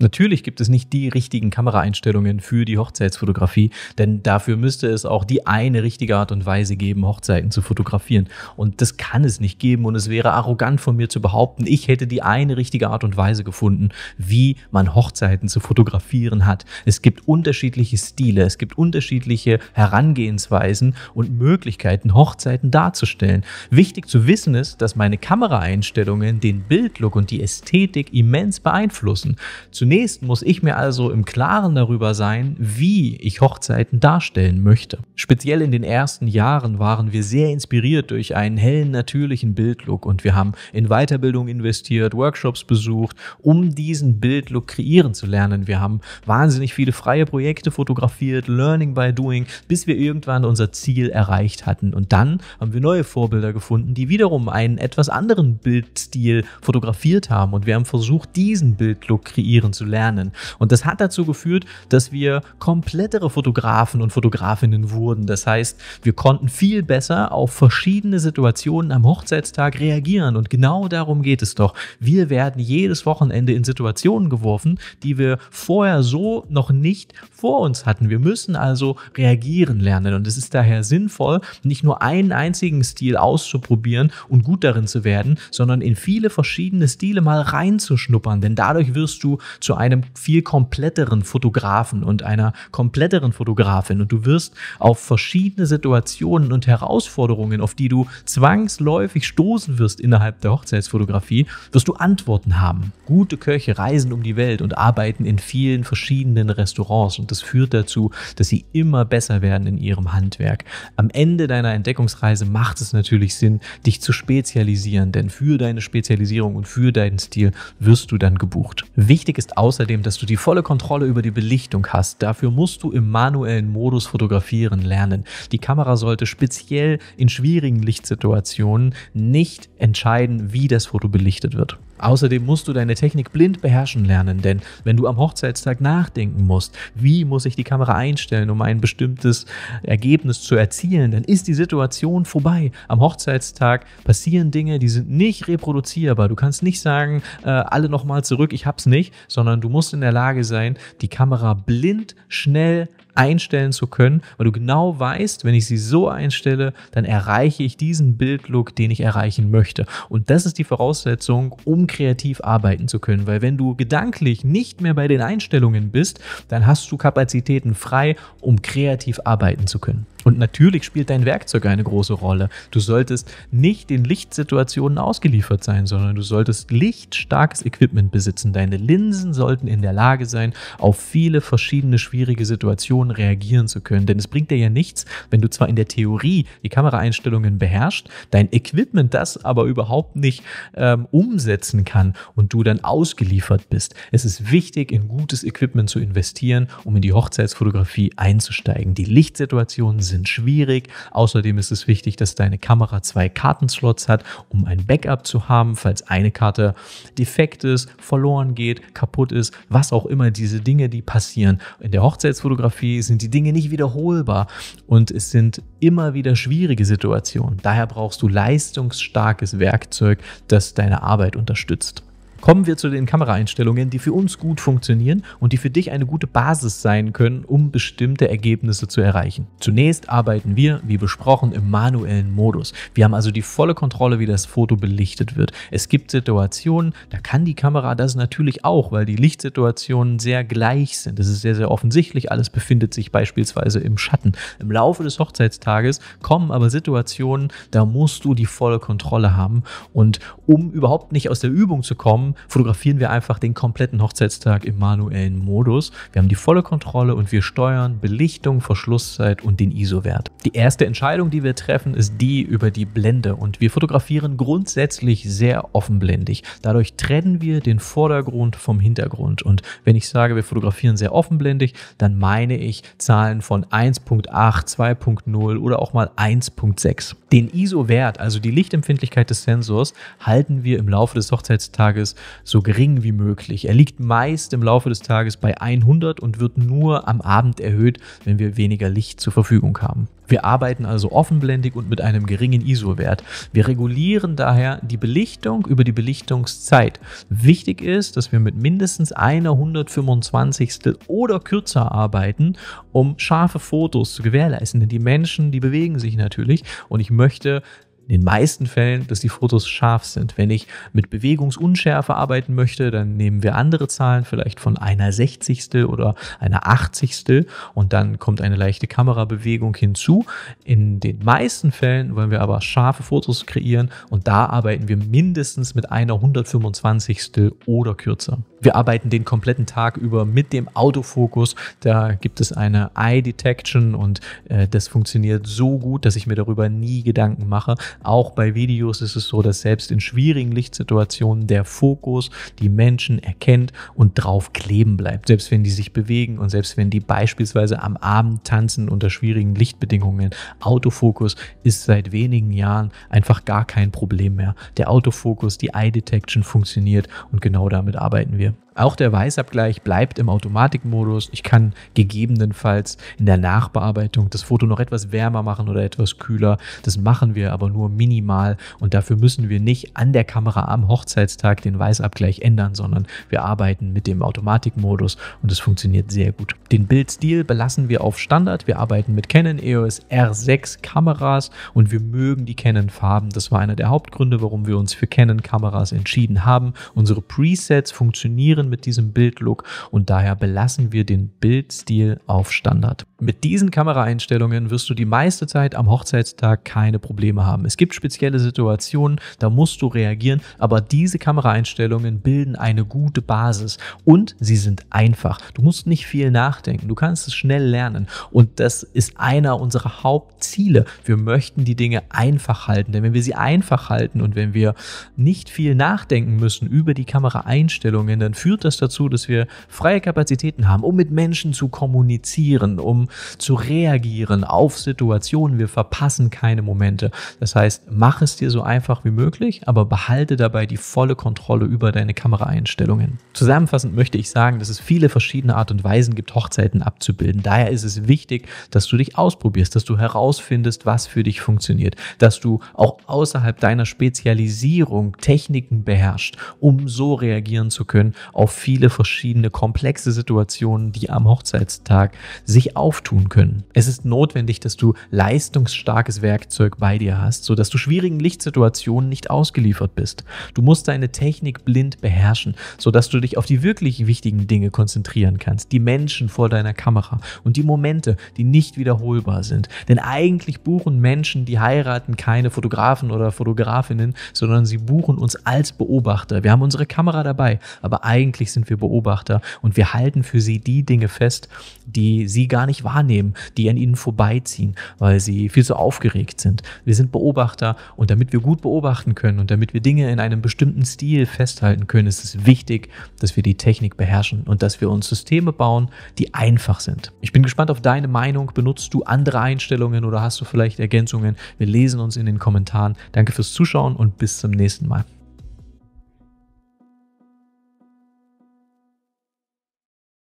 Natürlich gibt es nicht die richtigen Kameraeinstellungen für die Hochzeitsfotografie, denn dafür müsste es auch die eine richtige Art und Weise geben, Hochzeiten zu fotografieren. Und das kann es nicht geben und es wäre arrogant von mir zu behaupten, ich hätte die eine richtige Art und Weise gefunden, wie man Hochzeiten zu fotografieren hat. Es gibt unterschiedliche Stile, es gibt unterschiedliche Herangehensweisen und Möglichkeiten, Hochzeiten darzustellen. Wichtig zu wissen ist, dass meine Kameraeinstellungen den Bildlook und die Ästhetik immens beeinflussen. Zunächst Zunächst muss ich mir also im Klaren darüber sein, wie ich Hochzeiten darstellen möchte. Speziell in den ersten Jahren waren wir sehr inspiriert durch einen hellen, natürlichen Bildlook und wir haben in Weiterbildung investiert, Workshops besucht, um diesen Bildlook kreieren zu lernen. Wir haben wahnsinnig viele freie Projekte fotografiert, Learning by Doing, bis wir irgendwann unser Ziel erreicht hatten. Und dann haben wir neue Vorbilder gefunden, die wiederum einen etwas anderen Bildstil fotografiert haben und wir haben versucht, diesen Bildlook kreieren zu zu lernen. Und das hat dazu geführt, dass wir komplettere Fotografen und Fotografinnen wurden. Das heißt, wir konnten viel besser auf verschiedene Situationen am Hochzeitstag reagieren. Und genau darum geht es doch. Wir werden jedes Wochenende in Situationen geworfen, die wir vorher so noch nicht vor uns hatten. Wir müssen also reagieren lernen. Und es ist daher sinnvoll, nicht nur einen einzigen Stil auszuprobieren und gut darin zu werden, sondern in viele verschiedene Stile mal reinzuschnuppern. Denn dadurch wirst du zu zu einem viel kompletteren Fotografen und einer kompletteren Fotografin und du wirst auf verschiedene Situationen und Herausforderungen, auf die du zwangsläufig stoßen wirst innerhalb der Hochzeitsfotografie, wirst du Antworten haben. Gute Köche reisen um die Welt und arbeiten in vielen verschiedenen Restaurants und das führt dazu, dass sie immer besser werden in ihrem Handwerk. Am Ende deiner Entdeckungsreise macht es natürlich Sinn, dich zu spezialisieren, denn für deine Spezialisierung und für deinen Stil wirst du dann gebucht. Wichtig ist außerdem, dass du die volle Kontrolle über die Belichtung hast. Dafür musst du im manuellen Modus fotografieren lernen. Die Kamera sollte speziell in schwierigen Lichtsituationen nicht entscheiden, wie das Foto belichtet wird. Außerdem musst du deine Technik blind beherrschen lernen, denn wenn du am Hochzeitstag nachdenken musst, wie muss ich die Kamera einstellen, um ein bestimmtes Ergebnis zu erzielen, dann ist die Situation vorbei. Am Hochzeitstag passieren Dinge, die sind nicht reproduzierbar. Du kannst nicht sagen, äh, alle nochmal zurück, ich hab's nicht, sondern du musst in der Lage sein, die Kamera blind schnell einstellen zu können, weil du genau weißt, wenn ich sie so einstelle, dann erreiche ich diesen Bildlook, den ich erreichen möchte. Und das ist die Voraussetzung, um kreativ arbeiten zu können, weil wenn du gedanklich nicht mehr bei den Einstellungen bist, dann hast du Kapazitäten frei, um kreativ arbeiten zu können. Und natürlich spielt dein Werkzeug eine große Rolle. Du solltest nicht in Lichtsituationen ausgeliefert sein, sondern du solltest lichtstarkes Equipment besitzen. Deine Linsen sollten in der Lage sein, auf viele verschiedene schwierige Situationen reagieren zu können. Denn es bringt dir ja nichts, wenn du zwar in der Theorie die Kameraeinstellungen beherrschst, dein Equipment das aber überhaupt nicht ähm, umsetzen kann und du dann ausgeliefert bist. Es ist wichtig, in gutes Equipment zu investieren, um in die Hochzeitsfotografie einzusteigen. Die Lichtsituationen sind schwierig. Außerdem ist es wichtig, dass deine Kamera zwei Kartenslots hat, um ein Backup zu haben, falls eine Karte defekt ist, verloren geht, kaputt ist, was auch immer diese Dinge, die passieren. In der Hochzeitsfotografie sind die Dinge nicht wiederholbar und es sind immer wieder schwierige Situationen. Daher brauchst du leistungsstarkes Werkzeug, das deine Arbeit unterstützt. Kommen wir zu den Kameraeinstellungen, die für uns gut funktionieren und die für dich eine gute Basis sein können, um bestimmte Ergebnisse zu erreichen. Zunächst arbeiten wir, wie besprochen, im manuellen Modus. Wir haben also die volle Kontrolle, wie das Foto belichtet wird. Es gibt Situationen, da kann die Kamera das natürlich auch, weil die Lichtsituationen sehr gleich sind. Das ist sehr, sehr offensichtlich. Alles befindet sich beispielsweise im Schatten. Im Laufe des Hochzeitstages kommen aber Situationen, da musst du die volle Kontrolle haben. Und um überhaupt nicht aus der Übung zu kommen, Raum fotografieren wir einfach den kompletten Hochzeitstag im manuellen Modus. Wir haben die volle Kontrolle und wir steuern Belichtung, Verschlusszeit und den ISO-Wert. Die erste Entscheidung, die wir treffen, ist die über die Blende und wir fotografieren grundsätzlich sehr offenblendig. Dadurch trennen wir den Vordergrund vom Hintergrund und wenn ich sage, wir fotografieren sehr offenblendig, dann meine ich Zahlen von 1.8, 2.0 oder auch mal 1.6. Den ISO-Wert, also die Lichtempfindlichkeit des Sensors, halten wir im Laufe des Hochzeitstages so gering wie möglich. Er liegt meist im Laufe des Tages bei 100 und wird nur am Abend erhöht, wenn wir weniger Licht zur Verfügung haben. Wir arbeiten also offenblendig und mit einem geringen ISO-Wert. Wir regulieren daher die Belichtung über die Belichtungszeit. Wichtig ist, dass wir mit mindestens einer 125. oder kürzer arbeiten, um scharfe Fotos zu gewährleisten. Denn die Menschen, die bewegen sich natürlich und ich möchte in den meisten Fällen, dass die Fotos scharf sind. Wenn ich mit Bewegungsunschärfe arbeiten möchte, dann nehmen wir andere Zahlen, vielleicht von einer Sechzigstel oder einer Achtzigstel und dann kommt eine leichte Kamerabewegung hinzu. In den meisten Fällen wollen wir aber scharfe Fotos kreieren und da arbeiten wir mindestens mit einer 125. oder kürzer. Wir arbeiten den kompletten Tag über mit dem Autofokus. Da gibt es eine Eye Detection und äh, das funktioniert so gut, dass ich mir darüber nie Gedanken mache. Auch bei Videos ist es so, dass selbst in schwierigen Lichtsituationen der Fokus die Menschen erkennt und drauf kleben bleibt. Selbst wenn die sich bewegen und selbst wenn die beispielsweise am Abend tanzen unter schwierigen Lichtbedingungen. Autofokus ist seit wenigen Jahren einfach gar kein Problem mehr. Der Autofokus, die Eye Detection funktioniert und genau damit arbeiten wir. Auch der Weißabgleich bleibt im Automatikmodus. Ich kann gegebenenfalls in der Nachbearbeitung das Foto noch etwas wärmer machen oder etwas kühler. Das machen wir aber nur minimal und dafür müssen wir nicht an der Kamera am Hochzeitstag den Weißabgleich ändern, sondern wir arbeiten mit dem Automatikmodus und es funktioniert sehr gut. Den Bildstil belassen wir auf Standard. Wir arbeiten mit Canon EOS R6 Kameras und wir mögen die Canon Farben. Das war einer der Hauptgründe, warum wir uns für Canon Kameras entschieden haben. Unsere Presets funktionieren konkurrieren mit diesem Bildlook und daher belassen wir den Bildstil auf Standard. Mit diesen Kameraeinstellungen wirst du die meiste Zeit am Hochzeitstag keine Probleme haben. Es gibt spezielle Situationen, da musst du reagieren, aber diese Kameraeinstellungen bilden eine gute Basis und sie sind einfach. Du musst nicht viel nachdenken, du kannst es schnell lernen und das ist einer unserer Hauptziele. Wir möchten die Dinge einfach halten, denn wenn wir sie einfach halten und wenn wir nicht viel nachdenken müssen über die Kameraeinstellungen, dann führt führt das dazu, dass wir freie Kapazitäten haben, um mit Menschen zu kommunizieren, um zu reagieren auf Situationen. Wir verpassen keine Momente. Das heißt, mach es dir so einfach wie möglich, aber behalte dabei die volle Kontrolle über deine Kameraeinstellungen. Zusammenfassend möchte ich sagen, dass es viele verschiedene Art und Weisen gibt, Hochzeiten abzubilden. Daher ist es wichtig, dass du dich ausprobierst, dass du herausfindest, was für dich funktioniert, dass du auch außerhalb deiner Spezialisierung Techniken beherrschst, um so reagieren zu können auf viele verschiedene komplexe Situationen, die am Hochzeitstag sich auftun können. Es ist notwendig, dass du leistungsstarkes Werkzeug bei dir hast, sodass du schwierigen Lichtsituationen nicht ausgeliefert bist. Du musst deine Technik blind beherrschen, sodass du dich auf die wirklich wichtigen Dinge konzentrieren kannst, die Menschen vor deiner Kamera und die Momente, die nicht wiederholbar sind. Denn eigentlich buchen Menschen, die heiraten, keine Fotografen oder Fotografinnen, sondern sie buchen uns als Beobachter. Wir haben unsere Kamera dabei, aber eigentlich eigentlich sind wir Beobachter und wir halten für sie die Dinge fest, die sie gar nicht wahrnehmen, die an ihnen vorbeiziehen, weil sie viel zu aufgeregt sind. Wir sind Beobachter und damit wir gut beobachten können und damit wir Dinge in einem bestimmten Stil festhalten können, ist es wichtig, dass wir die Technik beherrschen und dass wir uns Systeme bauen, die einfach sind. Ich bin gespannt auf deine Meinung. Benutzt du andere Einstellungen oder hast du vielleicht Ergänzungen? Wir lesen uns in den Kommentaren. Danke fürs Zuschauen und bis zum nächsten Mal.